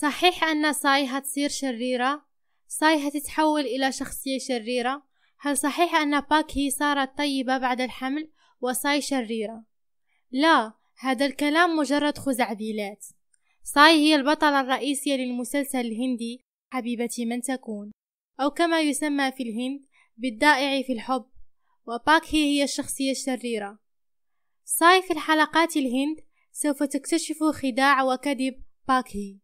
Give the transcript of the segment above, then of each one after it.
صحيح أن ساي هتصير شريرة ساي هتتحول إلى شخصية شريرة هل صحيح أن باك هي صارت طيبة بعد الحمل وساي شريرة لا هذا الكلام مجرد خزعبيلات ساي هي البطلة الرئيسية للمسلسل الهندي حبيبتي من تكون أو كما يسمى في الهند بالدائع في الحب وباك هي هي الشخصية الشريرة ساي في الحلقات الهند سوف تكتشف خداع وكذب باك هي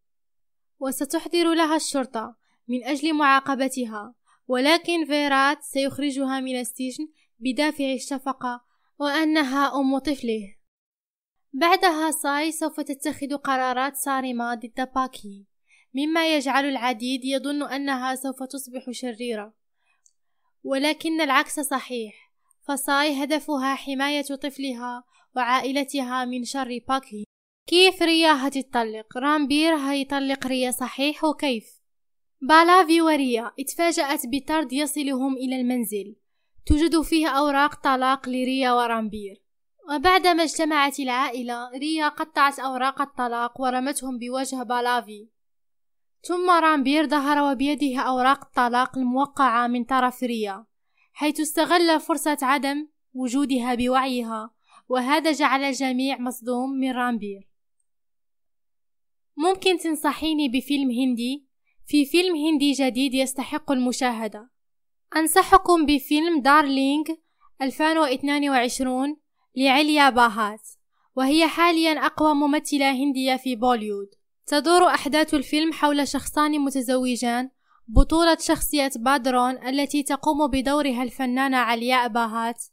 وستحضر لها الشرطة من أجل معاقبتها ولكن فيرات سيخرجها من السجن بدافع الشفقة وأنها أم طفله بعدها ساي سوف تتخذ قرارات صارمة ضد باكي مما يجعل العديد يظن أنها سوف تصبح شريرة ولكن العكس صحيح فساي هدفها حماية طفلها وعائلتها من شر باكي كيف ريا هتطلق رامبير هيطلق ريا صحيح وكيف بالافي وريا اتفاجأت بطرد يصلهم إلى المنزل توجد فيه أوراق طلاق لريا ورامبير وبعدما اجتمعت العائلة ريا قطعت أوراق الطلاق ورمتهم بوجه بالافي ثم رامبير ظهر وبيده أوراق الطلاق الموقعة من طرف ريا حيث استغل فرصة عدم وجودها بوعيها وهذا جعل الجميع مصدوم من رامبير ممكن تنصحيني بفيلم هندي؟ في فيلم هندي جديد يستحق المشاهدة أنصحكم بفيلم دارلينج 2022 لعليا باهات وهي حاليا أقوى ممثلة هندية في بوليوود تدور أحداث الفيلم حول شخصان متزوجان بطولة شخصية بادرون التي تقوم بدورها الفنانة علياء باهات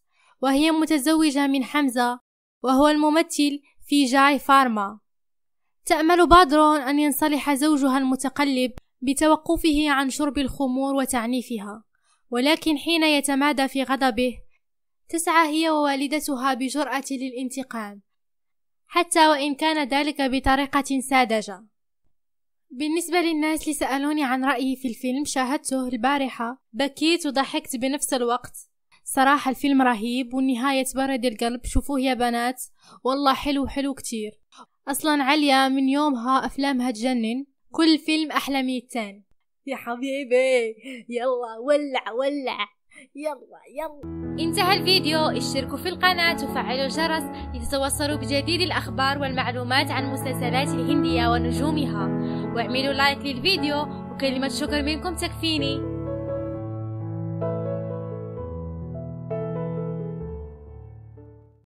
وهي متزوجة من حمزة وهو الممثل في جاي فارما تأمل بادرون أن ينصلح زوجها المتقلب بتوقفه عن شرب الخمور وتعنيفها ولكن حين يتمادى في غضبه تسعى هي ووالدتها بجرأة للانتقام حتى وإن كان ذلك بطريقة ساذجة بالنسبة للناس اللي سألوني عن رأيي في الفيلم شاهدته البارحة بكيت وضحكت بنفس الوقت صراحة الفيلم رهيب والنهاية تبرد القلب شوفوه يا بنات والله حلو حلو كتير أصلا عليا من يومها أفلامها تجنن كل فيلم أحلى ميتين يا حبيبي يلا ولع ولع يلا يلا انتهى الفيديو اشتركوا في القناة وفعلوا الجرس لتتوصلوا بجديد الأخبار والمعلومات عن مسلسلات الهندية ونجومها واعملوا لايك للفيديو وكلمة شكر منكم تكفيني